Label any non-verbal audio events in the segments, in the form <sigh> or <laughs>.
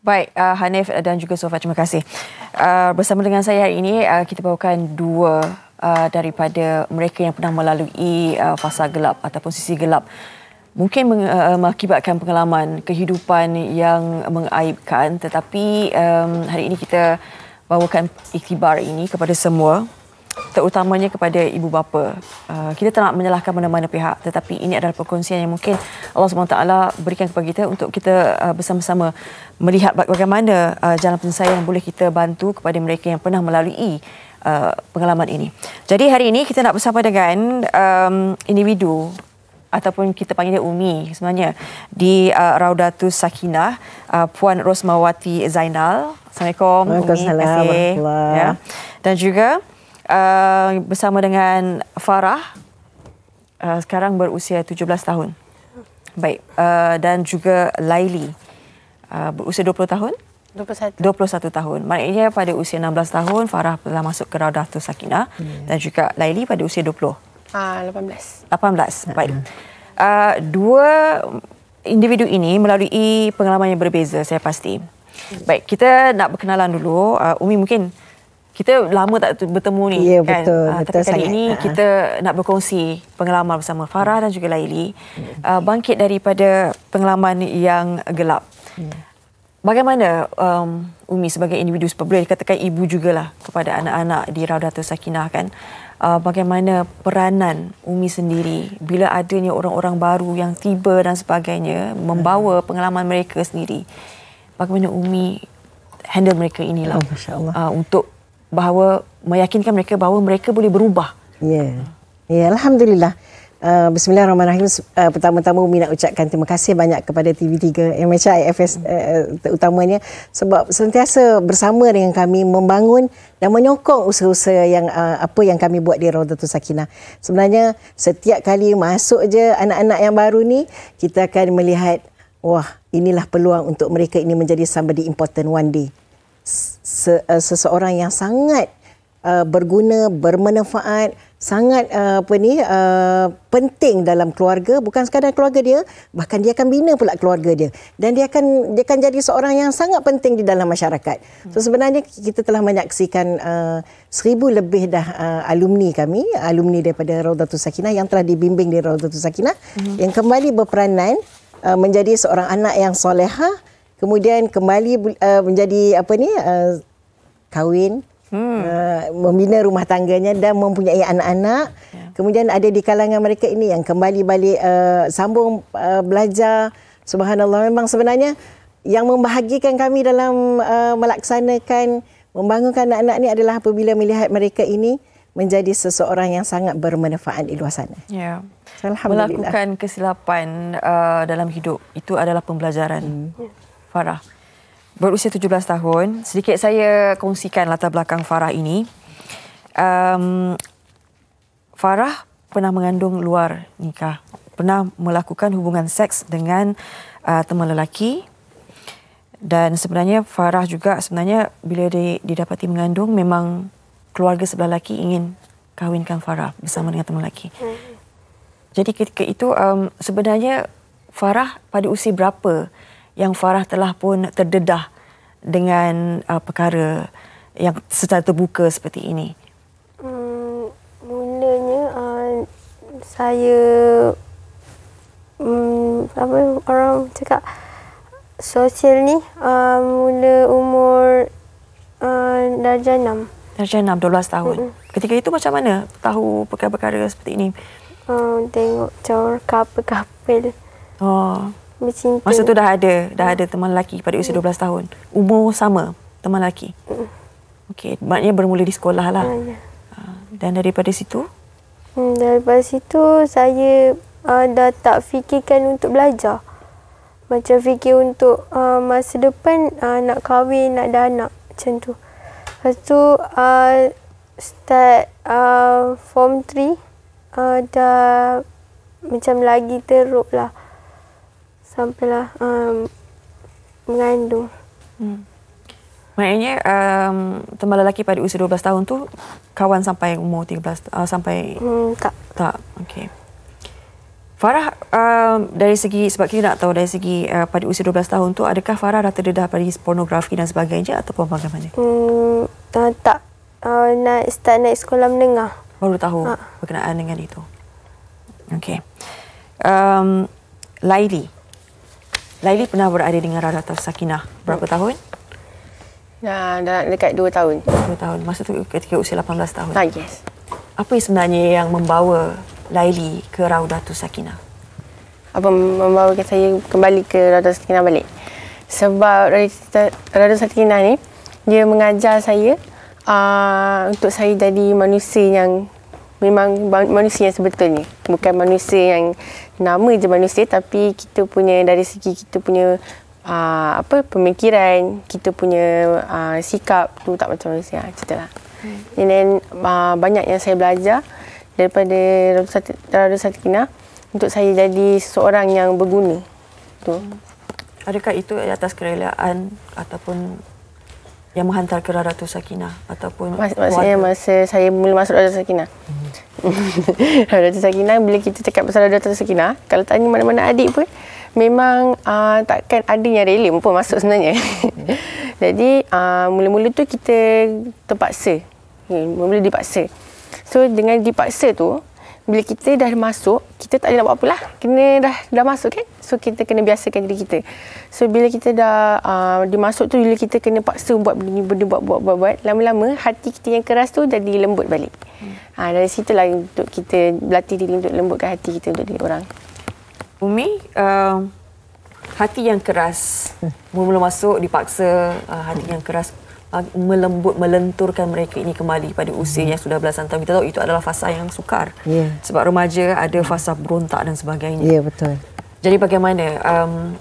Baik, uh, Hanif dan juga Sofa, terima kasih. Uh, bersama dengan saya hari ini, uh, kita bawakan dua uh, daripada mereka yang pernah melalui uh, fasa gelap ataupun sisi gelap. Mungkin meng, uh, uh mengakibatkan pengalaman kehidupan yang mengaibkan tetapi um, hari ini kita bawakan iktibar ini kepada semua terutamanya kepada ibu bapa. Uh, kita tak nak menyalahkan mana-mana pihak tetapi ini adalah perkongsian yang mungkin Allah SWT berikan kepada kita untuk kita uh, bersama-sama melihat bagaimana uh, jalan penyelesaian yang boleh kita bantu kepada mereka yang pernah melalui uh, pengalaman ini. Jadi hari ini kita nak bersama dengan um, individu ataupun kita panggil dia Umi sebenarnya di uh, Raudatus Sakinah uh, Puan Rosmawati Zainal. Assalamualaikum. Waalaikumsalam. Ya. Dan juga Eh, bersama dengan Farah. Uh, sekarang berusia 17 tahun. Baik. Uh, dan juga Laili. Uh, berusia 20 tahun. 21. 21 tahun. Maknanya pada usia 16 tahun, Farah telah masuk ke Raudah Tu Sakina. Hmm. Dan juga Laili pada usia 20. Ah, uh, 18. 18. Baik. Uh, dua individu ini melalui pengalaman yang berbeza, saya pasti. Hmm. Baik, kita nak berkenalan dulu. Uh, Umi mungkin kita lama tak bertemu ni yeah, kan betul, uh, tapi kali ini uh kita nak berkongsi pengalaman bersama Farah dan juga Laili uh, bangkit daripada pengalaman yang gelap hmm. bagaimana um, Umi sebagai individu boleh dikatakan ibu juga lah kepada anak-anak di Raudatul Sakinah kan uh, bagaimana peranan Umi sendiri bila adanya orang-orang baru yang tiba dan sebagainya membawa hmm. pengalaman mereka sendiri bagaimana Umi handle mereka inilah oh, uh, untuk bahawa meyakinkan mereka bahawa mereka boleh berubah. Ya. Yeah. Ya, yeah, alhamdulillah. Uh, Bismillahirrahmanirrahim. Uh, pertama-tama Umi nak ucapkan terima kasih banyak kepada TV3 MHI FS uh, utamanya sebab sentiasa bersama dengan kami membangun dan menyokong usaha-usaha yang uh, apa yang kami buat di Tu Sakinah. Sebenarnya setiap kali masuk je anak-anak yang baru ni kita akan melihat wah inilah peluang untuk mereka ini menjadi somebody important one day se, uh, seseorang yang sangat uh, berguna, bermanfaat, sangat uh, apa ni uh, penting dalam keluarga, bukan sekadar keluarga dia, bahkan dia akan bina pula keluarga dia dan dia akan dia akan jadi seorang yang sangat penting di dalam masyarakat. So sebenarnya kita telah menyaksikan uh, seribu lebih dah uh, alumni kami, alumni daripada Raudatul Sakinah yang telah dibimbing di Raudatul Sakinah hmm yang kembali berperanan uh, menjadi seorang anak yang solehah kemudian kembali uh, menjadi apa ni uh, kahwin hmm. uh, membina rumah tangganya dan mempunyai anak-anak yeah. kemudian ada di kalangan mereka ini yang kembali balik uh, sambung uh, belajar subhanallah memang sebenarnya yang membahagikan kami dalam uh, melaksanakan membangunkan anak-anak ini adalah apabila melihat mereka ini menjadi seseorang yang sangat bermanfaat di luar sana. Ya. Melakukan kesilapan uh, dalam hidup itu adalah pembelajaran. Hmm. Ya. Farah. Berusia 17 tahun. Sedikit saya kongsikan latar belakang Farah ini. Um, Farah pernah mengandung luar nikah. Pernah melakukan hubungan seks dengan uh, teman lelaki. Dan sebenarnya Farah juga sebenarnya bila didapati mengandung memang keluarga sebelah lelaki ingin kahwinkan Farah bersama dengan teman lelaki. Hmm. Jadi ketika itu um, sebenarnya Farah pada usia berapa yang Farah telah pun terdedah dengan uh, perkara yang secara terbuka seperti ini? Hmm, mulanya uh, saya hmm, apa orang cakap sosial ni uh, mula umur uh, darjah enam. Darjah enam, 12 tahun. Mm-mm. Ketika itu macam mana tahu perkara-perkara seperti ini? Uh, tengok cor kapal-kapal. Oh bercinta. Masa tu dah ada, dah ada teman lelaki pada usia 12 tahun. Umur sama teman lelaki. Okey, maknanya bermula di sekolah lah. Ah, ya. ah, dan daripada situ? Hmm, daripada situ saya uh, dah tak fikirkan untuk belajar. Macam fikir untuk uh, masa depan uh, nak kahwin, nak ada anak macam tu. Lepas tu uh, start uh, form 3 uh, dah macam lagi teruk lah sampailah um, mengandung. Hmm. Maknanya um, teman lelaki pada usia 12 tahun tu kawan sampai umur 13 uh, sampai hmm, tak tak okey. Farah um, dari segi sebab kita nak tahu dari segi uh, pada usia 12 tahun tu adakah Farah dah terdedah pada pornografi dan sebagainya ataupun bagaimana? Hmm, tak, uh, tak. Uh, nak start naik sekolah menengah. Baru tahu ha. berkenaan dengan itu. Okey. Um, Laili. Laili pernah berada dengan Rara atau Sakinah berapa hmm. tahun? Nah, ya, dalam dekat 2 tahun. 2 tahun. Masa tu ketika usia 18 tahun. Ah, yes. Apa yang sebenarnya yang membawa Laili ke Raudatul Sakinah? Apa membawa saya kembali ke Raudatul Sakinah balik? Sebab Raudatul Sakinah ni dia mengajar saya uh, untuk saya jadi manusia yang memang manusia yang sebetulnya bukan manusia yang nama je manusia tapi kita punya dari segi kita punya aa, ah, apa pemikiran kita punya aa, ah, sikap tu tak macam manusia ah, cerita lah hmm. and then aa, banyak yang saya belajar daripada Radu Satikina untuk saya jadi seorang yang berguna tu hmm. adakah itu atas kerelaan ataupun yang menghantar ke Radu Satikina ataupun Mas, saya masa saya mula masuk Radu Satikina hmm. <laughs> Dato Sakinah bila kita cakap pasal Dato Sakinah kalau tanya mana-mana adik pun memang uh, takkan ada yang relim pun masuk sebenarnya <laughs> jadi uh, mula-mula tu kita terpaksa hmm, mula-mula dipaksa so dengan dipaksa tu bila kita dah masuk, kita tak ada nak buat apa lah. Kena dah, dah masuk kan? So, kita kena biasakan diri kita. So, bila kita dah uh, dimasuk tu, bila kita kena paksa buat benda ni, benda buat, buat, buat, Lama-lama, hati kita yang keras tu jadi lembut balik. Hmm. Ha, dari situ lah untuk kita berlatih diri untuk lembutkan hati kita untuk diri orang. Umi, uh, hati yang keras. Hmm. Mula-mula masuk, dipaksa uh, hati yang keras melembut melenturkan mereka ini kembali pada usia yang sudah belasan tahun kita tahu itu adalah fasa yang sukar yeah. sebab remaja ada fasa berontak dan sebagainya ya yeah, betul jadi bagaimana um,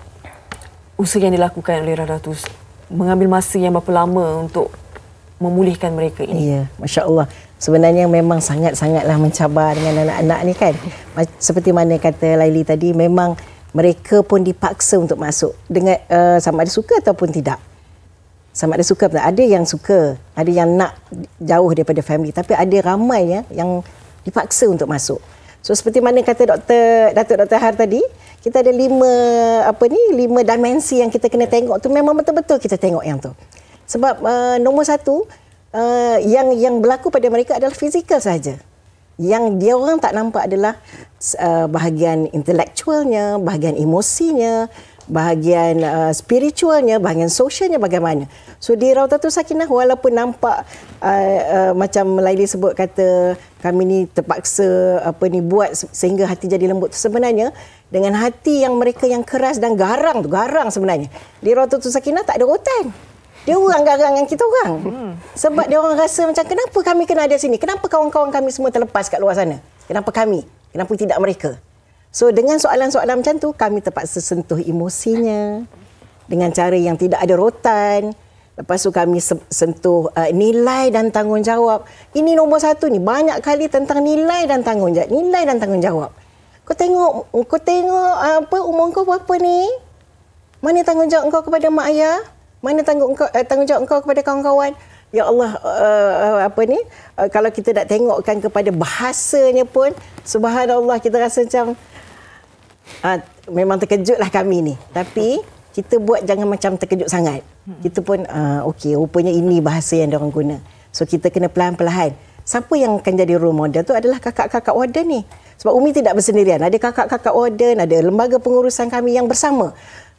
usaha yang dilakukan oleh Radatus mengambil masa yang berapa lama untuk memulihkan mereka ini ya yeah, masya-Allah sebenarnya memang sangat-sangatlah mencabar dengan anak-anak ni kan seperti mana kata Laili tadi memang mereka pun dipaksa untuk masuk dengan uh, sama ada suka ataupun tidak sama ada suka atau ada yang suka ada yang nak jauh daripada family tapi ada ramai ya yang dipaksa untuk masuk so seperti mana kata doktor Datuk Dr Har tadi kita ada lima apa ni lima dimensi yang kita kena tengok tu memang betul-betul kita tengok yang tu sebab uh, nombor satu uh, yang yang berlaku pada mereka adalah fizikal saja yang dia orang tak nampak adalah uh, bahagian intelektualnya bahagian emosinya bahagian uh, spiritualnya, bahagian sosialnya bagaimana. So di Rautatul Sakinah walaupun nampak uh, uh, macam Laili sebut kata kami ni terpaksa apa ni buat sehingga hati jadi lembut sebenarnya dengan hati yang mereka yang keras dan garang tu garang sebenarnya. Di Rautatul Sakinah tak ada rotan. Dia orang garang yang kita orang. Hmm. Sebab dia orang rasa macam kenapa kami kena ada sini? Kenapa kawan-kawan kami semua terlepas kat luar sana? Kenapa kami? Kenapa tidak mereka? So dengan soalan-soalan macam tu kami terpaksa sentuh emosinya dengan cara yang tidak ada rotan. Lepas tu kami sentuh uh, nilai dan tanggungjawab. Ini nombor satu ni banyak kali tentang nilai dan tanggungjawab. Nilai dan tanggungjawab. Kau tengok, kau tengok uh, apa umur kau berapa ni? Mana tanggungjawab kau kepada mak ayah? Mana tanggung kau, uh, tanggungjawab kau kepada kawan-kawan? Ya Allah, uh, uh, apa ni? Uh, kalau kita nak tengokkan kepada bahasanya pun, subhanallah kita rasa macam Ha, memang terkejutlah kami ni. Tapi kita buat jangan macam terkejut sangat. Hmm. Kita pun uh, okey rupanya ini bahasa yang orang guna. So kita kena perlahan-perlahan. Siapa yang akan jadi role model tu adalah kakak-kakak warden ni. Sebab Umi tidak bersendirian. Ada kakak-kakak warden, ada lembaga pengurusan kami yang bersama.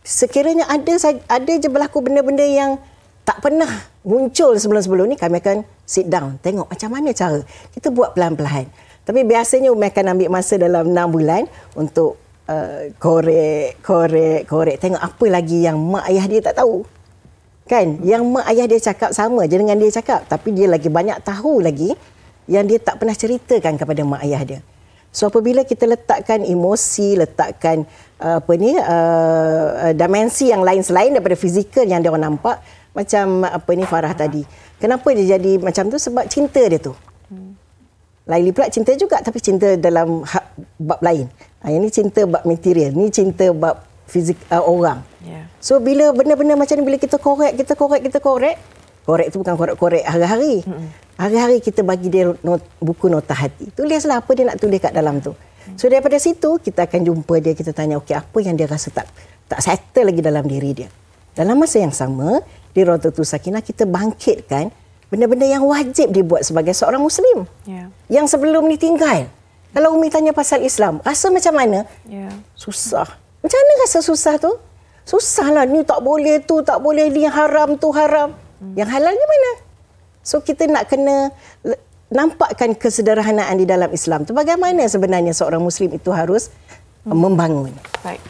Sekiranya ada ada je berlaku benda-benda yang tak pernah muncul sebelum-sebelum ni kami akan sit down tengok macam mana cara. Kita buat pelan-pelan. Tapi biasanya Umi akan ambil masa dalam 6 bulan untuk Eh, korek, korek, korek. Tengok apa lagi yang mak ayah dia tak tahu. Kan? Yang mak ayah dia cakap sama je dengan dia cakap. Tapi dia lagi banyak tahu lagi yang dia tak pernah ceritakan kepada mak ayah dia. So apabila kita letakkan emosi, letakkan uh, apa ni, uh, dimensi yang lain selain daripada fizikal yang dia orang nampak, macam apa ni Farah tadi. Kenapa dia jadi macam tu? Sebab cinta dia tu. Laili pula cinta juga tapi cinta dalam hak, bab lain. Ah ha, ini cinta bab material, ni cinta bab fizik uh, orang. Yeah. So bila benda-benda macam ni bila kita korek, kita korek, kita korek. Korek tu bukan korek-korek hari-hari. Mm-hmm. kita bagi dia not, buku nota hati. Tulislah apa dia nak tulis kat dalam tu. So daripada situ kita akan jumpa dia kita tanya okey apa yang dia rasa tak tak settle lagi dalam diri dia. Dalam masa yang sama di Rototu Sakina kita bangkitkan benda-benda yang wajib dia buat sebagai seorang Muslim. Yeah. Yang sebelum ni tinggal. Kalau Umi tanya pasal Islam, rasa macam mana? Yeah. Susah. Macam mana rasa susah tu? Susah lah ni tak boleh tu, tak boleh ni haram tu haram. Hmm. Yang halalnya mana? So kita nak kena nampakkan kesederhanaan di dalam Islam tu. Bagaimana sebenarnya seorang Muslim itu harus hmm. membangun? Baik.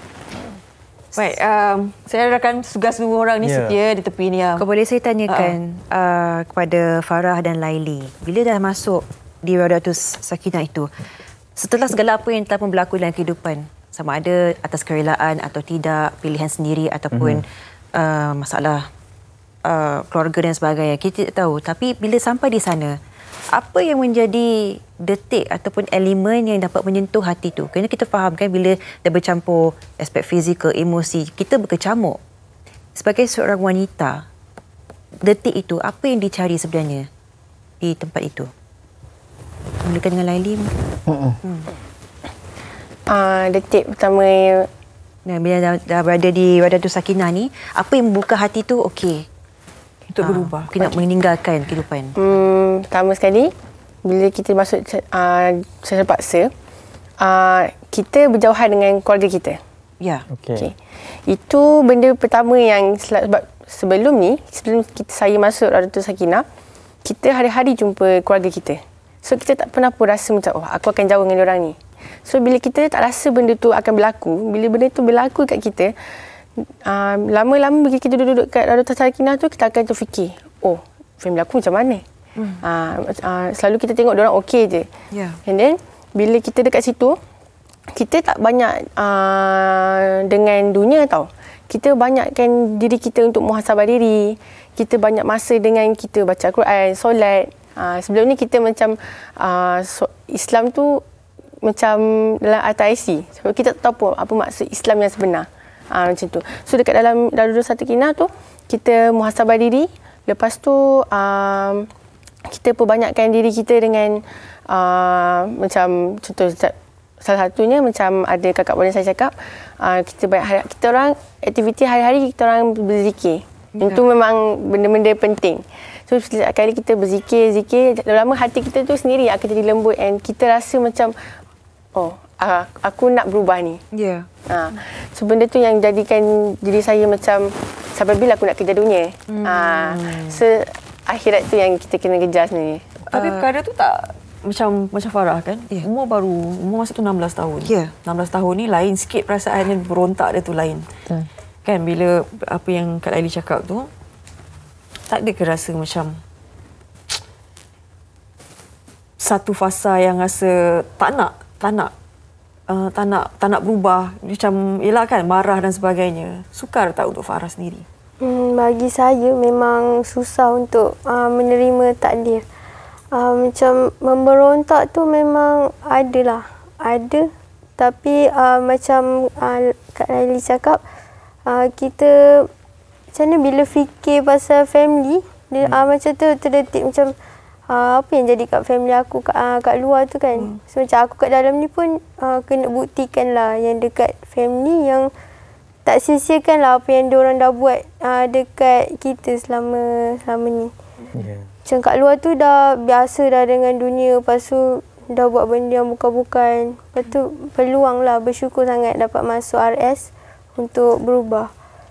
Baik, um, saya rakan tugas dua orang ni yeah. setia di tepi ni. Ya. Kau boleh saya tanyakan uh. Uh, kepada Farah dan Laili. Bila dah masuk di Radatus Sakinah itu, setelah segala apa yang telah pun berlaku dalam kehidupan, sama ada atas kerelaan atau tidak, pilihan sendiri ataupun mm-hmm. uh, masalah uh, keluarga dan sebagainya, kita tidak tahu. Tapi bila sampai di sana, apa yang menjadi detik ataupun elemen yang dapat menyentuh hati tu. Kerana kita faham kan bila dah bercampur aspek fizikal, emosi, kita berkecamuk. Sebagai seorang wanita, detik itu apa yang dicari sebenarnya di tempat itu? Mulakan dengan Laili. Hmm. Uh, detik pertama yang... Nah, bila dah, dah berada di Radatu Sakina ni, apa yang membuka hati tu okey. Untuk ah, berubah. Ha, mungkin nak meninggalkan kehidupan. Hmm, pertama sekali, bila kita masuk uh, ah, secara paksa uh, kita berjauhan dengan keluarga kita ya yeah. okey okay. itu benda pertama yang sebab sebelum ni sebelum kita saya masuk Radu Sakina kita hari-hari jumpa keluarga kita so kita tak pernah pun rasa macam oh aku akan jauh dengan orang ni so bila kita tak rasa benda tu akan berlaku bila benda tu berlaku kat kita uh, lama-lama bila kita duduk-duduk kat Radu Sakina tu kita akan terfikir oh family aku macam mana Hmm. Uh, uh, selalu kita tengok orang okey je. Yeah. And then, bila kita dekat situ, kita tak banyak uh, dengan dunia tau. Kita banyakkan diri kita untuk muhasabah diri. Kita banyak masa dengan kita baca Quran, solat. Uh, sebelum ni kita macam uh, so, Islam tu macam dalam atas IC. Sebab kita tak tahu pun apa maksud Islam yang sebenar. Uh, macam tu. So dekat dalam Darul Satu Kina tu, kita muhasabah diri. Lepas tu... Uh, kita perbanyakkan diri kita dengan uh, macam contoh salah satunya macam ada kakak boleh saya cakap uh, kita banyak harap kita orang aktiviti hari-hari kita orang berzikir. Ya. Itu memang benda-benda penting. So setiap kali kita berzikir, zikir, lama-lama hati kita tu sendiri akan jadi lembut and kita rasa macam oh, uh, aku nak berubah ni. Ya. Yeah. Ha. Uh, so benda tu yang jadikan diri saya macam sampai bila aku nak kerja dunia. Hmm. Uh, ha. so, akhirat tu yang kita kena kejar ni. Tapi uh, perkara tu tak macam macam Farah kan? Yeah. Umur baru, umur masa tu 16 tahun. Yeah. Ya. 16 tahun ni lain sikit perasaan dia berontak dia tu lain. Betul. Kan bila apa yang Kak Laili cakap tu tak ada rasa macam satu fasa yang rasa tak nak, tak nak Uh, tak nak tak nak berubah macam ialah kan marah dan sebagainya sukar tak untuk Farah sendiri Hmm, bagi saya memang susah untuk uh, menerima takdir. Uh, macam memberontak tu memang ada lah, Ada. Tapi uh, macam uh, Kak Laili cakap, uh, kita macam mana bila fikir pasal family, dia, hmm. uh, macam tu terdetik macam uh, apa yang jadi kat family aku kat, uh, kat luar tu kan. Hmm. So, macam aku kat dalam ni pun uh, kena buktikan lah yang dekat family yang tak sia-siakanlah apa yang diorang dah buat uh, dekat kita selama selama ni. Yeah. Macam kat luar tu dah biasa dah dengan dunia. Lepas tu dah buat benda yang bukan-bukan. Lepas tu peluang lah bersyukur sangat dapat masuk RS untuk berubah.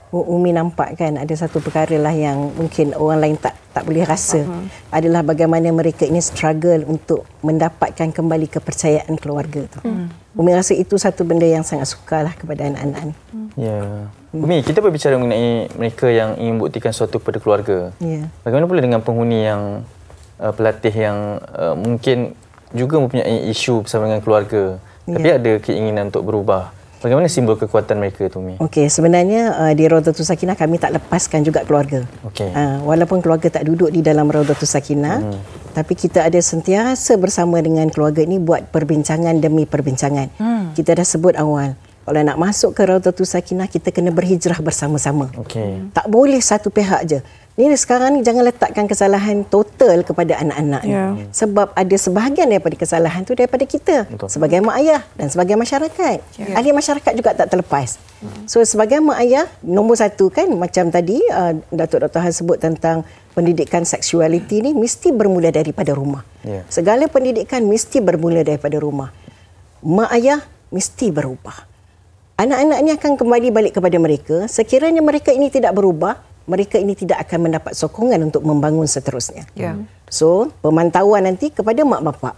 Oh, Umi nampak kan ada satu perkara lah yang mungkin orang lain tak tak boleh rasa uh-huh. adalah bagaimana mereka ini struggle untuk mendapatkan kembali kepercayaan keluarga tu. Hmm. Umi rasa itu satu benda yang sangat sukalah kepada anak-anak ni. Ya. Yeah. Umi, kita berbicara mengenai mereka yang ingin buktikan sesuatu kepada keluarga. Ya. Yeah. Bagaimana pula dengan penghuni yang uh, pelatih yang uh, mungkin juga mempunyai isu bersama dengan keluarga yeah. tapi ada keinginan untuk berubah. Bagaimana simbol kekuatan mereka tu Umi? Okey, sebenarnya uh, di Raudatul Sakinah kami tak lepaskan juga keluarga. Okey. Uh, walaupun keluarga tak duduk di dalam Raudatul Sakinah, hmm tapi kita ada sentiasa bersama dengan keluarga ini buat perbincangan demi perbincangan. Hmm. Kita dah sebut awal, kalau nak masuk ke Raudatul Sakinah kita kena berhijrah bersama-sama. Okay. Tak boleh satu pihak je. Ni lah sekarang ni jangan letakkan kesalahan total kepada anak-anak Yeah. Sebab ada sebahagian daripada kesalahan tu daripada kita Betul. sebagai mak ayah dan sebagai masyarakat. Yeah. Ahli masyarakat juga tak terlepas. Yeah. So sebagai mak ayah nombor satu kan macam tadi uh, Datuk Dr. Han sebut tentang pendidikan seksualiti ni mesti bermula daripada rumah. Yeah. Segala pendidikan mesti bermula daripada rumah. Mak ayah mesti berubah. Anak-anak ini akan kembali balik kepada mereka. Sekiranya mereka ini tidak berubah, mereka ini tidak akan mendapat sokongan untuk membangun seterusnya. Yeah. Hmm. So, pemantauan nanti kepada mak bapak.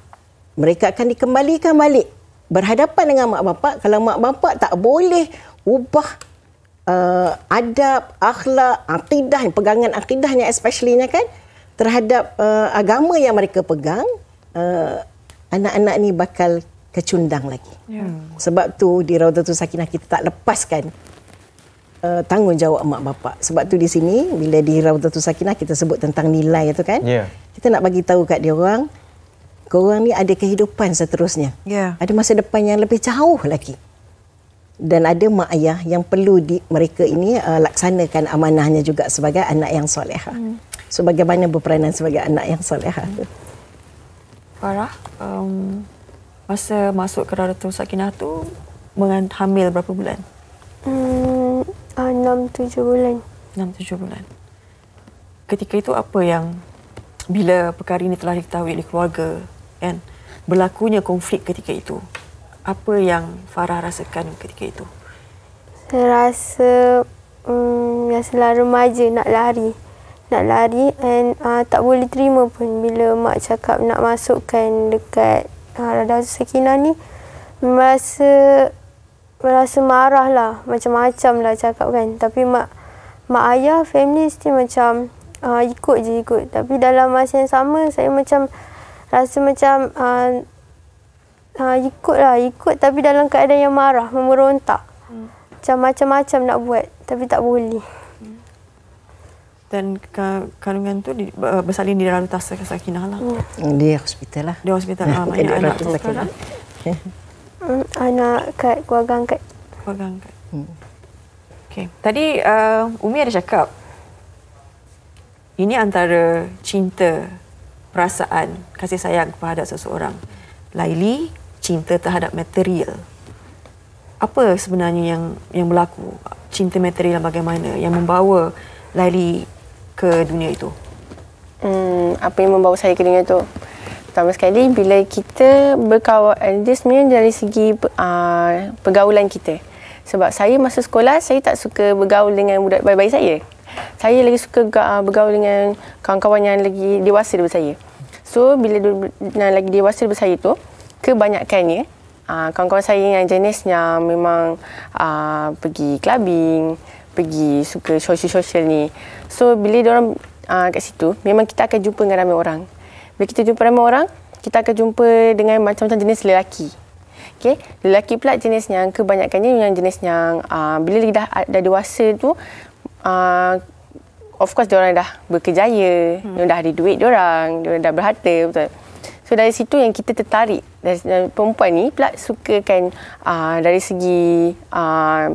Mereka akan dikembalikan balik berhadapan dengan mak bapak. Kalau mak bapak tak boleh ubah uh, adab, akhlak, akidah, pegangan akidahnya especially kan terhadap uh, agama yang mereka pegang, uh, anak-anak ni bakal kecundang lagi. Ya. Hmm. Sebab tu di Raudatul Sakinah kita tak lepaskan uh, tanggungjawab mak bapak. Sebab tu di sini bila di Raudatul Sakinah kita sebut tentang nilai itu kan. Ya. Kita nak bagi tahu kat dia orang, kau orang ni ada kehidupan seterusnya. Ya. Ada masa depan yang lebih jauh lagi dan ada mak ayah yang perlu di, mereka ini uh, laksanakan amanahnya juga sebagai anak yang soleha. Ah. Hmm. So bagaimana berperanan sebagai anak yang soleha ah, hmm. tu? um, masa masuk ke Radatul Sakinah tu mengandung hamil berapa bulan? Hmm, uh, 6 7 bulan. 6 7 bulan. Ketika itu apa yang bila perkara ini telah diketahui oleh keluarga kan berlakunya konflik ketika itu apa yang Farah rasakan ketika itu? Saya rasa um, yang selalu remaja nak lari. Nak lari and uh, tak boleh terima pun bila mak cakap nak masukkan dekat uh, ah, Radha Sakinah ni. Merasa, merasa marah lah. Macam-macam lah cakap kan. Tapi mak mak ayah, family mesti macam uh, ikut je ikut. Tapi dalam masa yang sama saya macam rasa macam uh, Ha, ikutlah, ikut tapi dalam keadaan yang marah, memberontak. Hmm. Macam macam-macam nak buat tapi tak boleh. Hmm. Dan kandungan tu di, bersalin di dalam tas Sakinah lah. Hmm. Di hospital lah. Di hospital lah. Mana anak, anak tu sekarang? Okay. Anak kat keluarga angkat. Keluarga angkat. Hmm. Okay. Tadi uh, Umi ada cakap, ini antara cinta, perasaan, kasih sayang kepada seseorang. Laili cinta terhadap material. Apa sebenarnya yang yang berlaku? Cinta material bagaimana yang membawa Laili ke dunia itu? Hmm, apa yang membawa saya ke dunia itu? Pertama sekali, bila kita berkawan, eh, dia sebenarnya dari segi uh, pergaulan kita. Sebab saya masa sekolah, saya tak suka bergaul dengan budak bayi-bayi saya. Saya lagi suka ah, bergaul dengan kawan-kawan yang lagi dewasa daripada saya. So, bila dia lagi dewasa daripada saya tu, kebanyakannya ah, kawan-kawan saya yang jenis yang memang uh, pergi clubbing, pergi suka social-social ni. So bila dia orang ah, kat situ, memang kita akan jumpa dengan ramai orang. Bila kita jumpa ramai orang, kita akan jumpa dengan macam-macam jenis lelaki. Okay. Lelaki pula jenis yang kebanyakannya yang jenis yang uh, bila dia dah, dah dewasa tu, uh, of course dia orang dah berkejaya, hmm. dia dah ada duit dia orang, dia dah berharta. Betul? So dari situ yang kita tertarik dari perempuan ni pula sukakan uh, dari segi uh,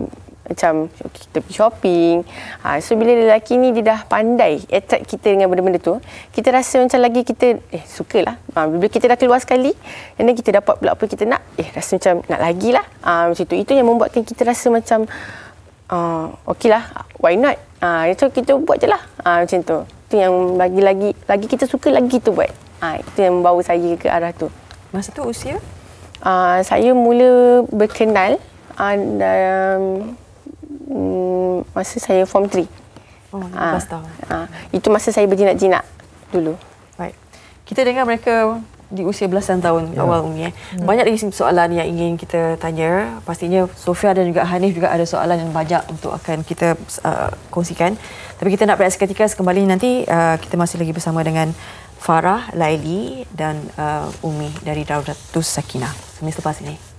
macam okay, kita pergi shopping. Ha, so bila lelaki ni dia dah pandai attract kita dengan benda-benda tu, kita rasa macam lagi kita eh sukalah. Ha, bila kita dah keluar sekali, and kita dapat pula apa kita nak, eh rasa macam nak lagi lah. Ha, macam tu. Itu yang membuatkan kita rasa macam uh, okey lah, why not? Ha, so kita buat je lah ha, macam tu. Itu yang lagi lagi, lagi kita suka, lagi tu, buat. Ha, itu yang membawa saya ke arah tu. Masa tu usia? Uh, saya mula berkenal uh, dalam um, masa saya form 3. Oh, lepas uh, tahun. itu masa saya berjinak-jinak dulu. Baik. Kita dengar mereka di usia belasan tahun ya. awal Umi. Eh. Hmm. Banyak lagi soalan yang ingin kita tanya. Pastinya Sofia dan juga Hanif juga ada soalan yang banyak untuk akan kita uh, kongsikan. Tapi kita nak berehat seketika. Kembali nanti uh, kita masih lagi bersama dengan... Farah, Laili dan uh, Umi dari Daudatus Sakinah. Kami lepas ini.